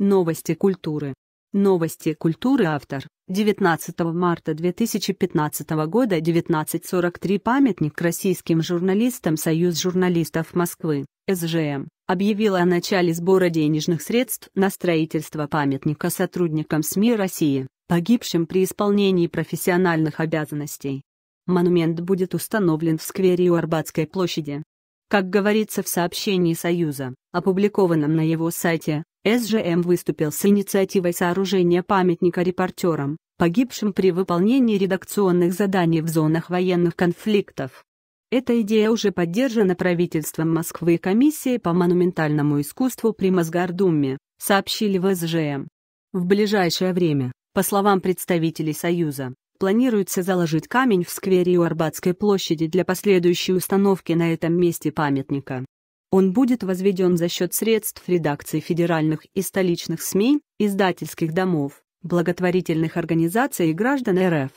Новости культуры. Новости культуры автор. 19 марта 2015 года 1943 памятник российским журналистам Союз журналистов Москвы, СЖМ, объявил о начале сбора денежных средств на строительство памятника сотрудникам СМИ России, погибшим при исполнении профессиональных обязанностей. Монумент будет установлен в сквере у Арбатской площади. Как говорится в сообщении Союза, опубликованном на его сайте, СЖМ выступил с инициативой сооружения памятника репортерам, погибшим при выполнении редакционных заданий в зонах военных конфликтов. Эта идея уже поддержана правительством Москвы и комиссией по монументальному искусству при Мосгордуме, сообщили в СЖМ. В ближайшее время, по словам представителей Союза, планируется заложить камень в сквере у Арбатской площади для последующей установки на этом месте памятника. Он будет возведен за счет средств редакций федеральных и столичных СМИ, издательских домов, благотворительных организаций и граждан РФ.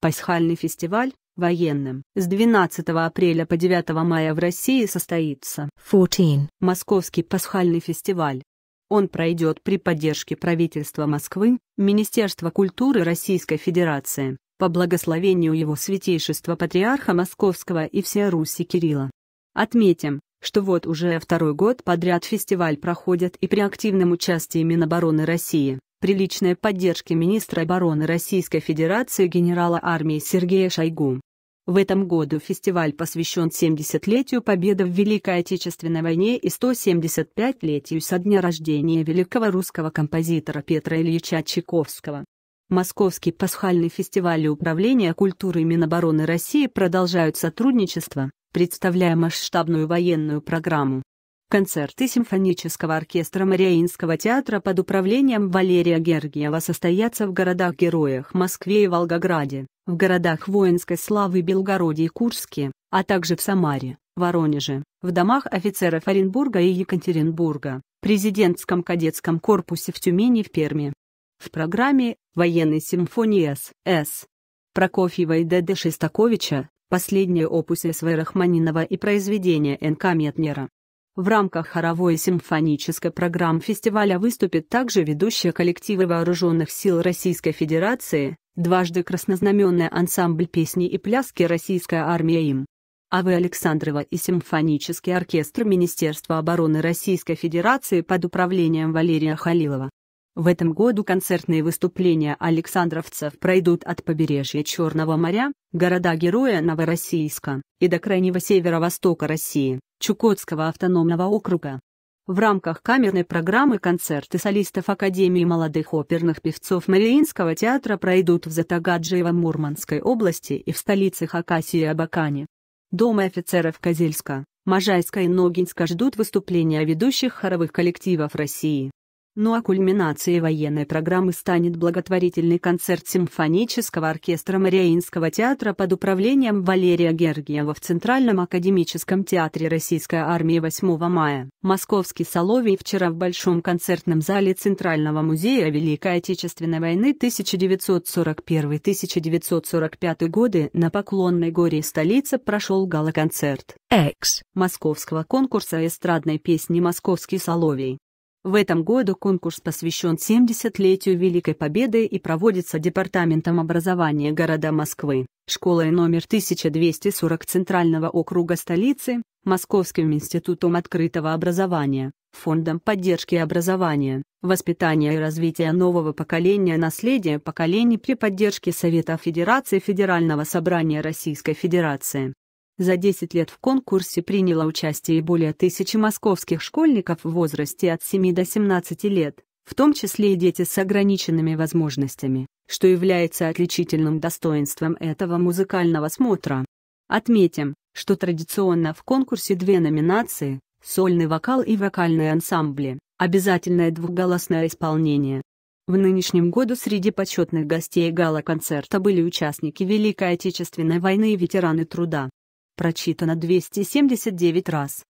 Пасхальный фестиваль военным с 12 апреля по 9 мая в России состоится 14. Московский пасхальный фестиваль. Он пройдет при поддержке правительства Москвы, Министерства культуры Российской Федерации, по благословению его святейшества патриарха Московского и всей Руси Кирилла. Отметим, что вот уже второй год подряд фестиваль проходит и при активном участии Минобороны России, при личной поддержке министра обороны Российской Федерации генерала армии Сергея Шойгу. В этом году фестиваль посвящен 70-летию победы в Великой Отечественной войне и 175-летию со дня рождения великого русского композитора Петра Ильича Чайковского. Московский пасхальный фестиваль и Управление культуры Минобороны России продолжают сотрудничество, представляя масштабную военную программу. Концерты симфонического оркестра Мариинского театра под управлением Валерия Гергиева состоятся в городах-героях Москве и Волгограде, в городах воинской славы Белгороде и Курске, а также в Самаре, Воронеже, в домах офицеров Оренбурга и Екатеринбурга, президентском кадетском корпусе в Тюмени и в Перми в программе военной симфонии С.С. Прокофьева и Д.Д. Шестаковича, последние опусы С.В. Рахманинова и произведения Н.К. Метнера. В рамках хоровой симфонической программы фестиваля выступят также ведущие коллективы Вооруженных сил Российской Федерации, дважды краснознаменный ансамбль песни и пляски Российской армии им. А.В. Александрова и симфонический оркестр Министерства обороны Российской Федерации под управлением Валерия Халилова. В этом году концертные выступления александровцев пройдут от побережья Черного моря, города-героя Новороссийска и до крайнего северо-востока России, Чукотского автономного округа. В рамках камерной программы концерты солистов Академии молодых оперных певцов Мариинского театра пройдут в Затагаджиево Мурманской области и в столице Хакасии Абакане. Дома офицеров Козельска, Можайска и Ногинска ждут выступления ведущих хоровых коллективов России. Ну а кульминацией военной программы станет благотворительный концерт симфонического оркестра Мариинского театра под управлением Валерия Гергиева в Центральном академическом театре Российской армии 8 мая. Московский Соловей вчера в Большом концертном зале Центрального музея Великой Отечественной войны 1941-1945 годы на Поклонной горе столицы прошел галоконцерт «Экс» московского конкурса эстрадной песни «Московский Соловей». В этом году конкурс посвящен 70-летию Великой Победы и проводится Департаментом образования города Москвы, школой номер 1240 Центрального округа столицы, Московским институтом открытого образования, Фондом поддержки образования, воспитания и развития нового поколения наследия поколений при поддержке Совета Федерации Федерального собрания Российской Федерации. За 10 лет в конкурсе приняло участие более тысячи московских школьников в возрасте от 7 до 17 лет, в том числе и дети с ограниченными возможностями, что является отличительным достоинством этого музыкального смотра. Отметим, что традиционно в конкурсе две номинации – сольный вокал и вокальные ансамбли, обязательное двухголосное исполнение. В нынешнем году среди почетных гостей гала-концерта были участники Великой Отечественной войны и ветераны труда прочитано 279 раз.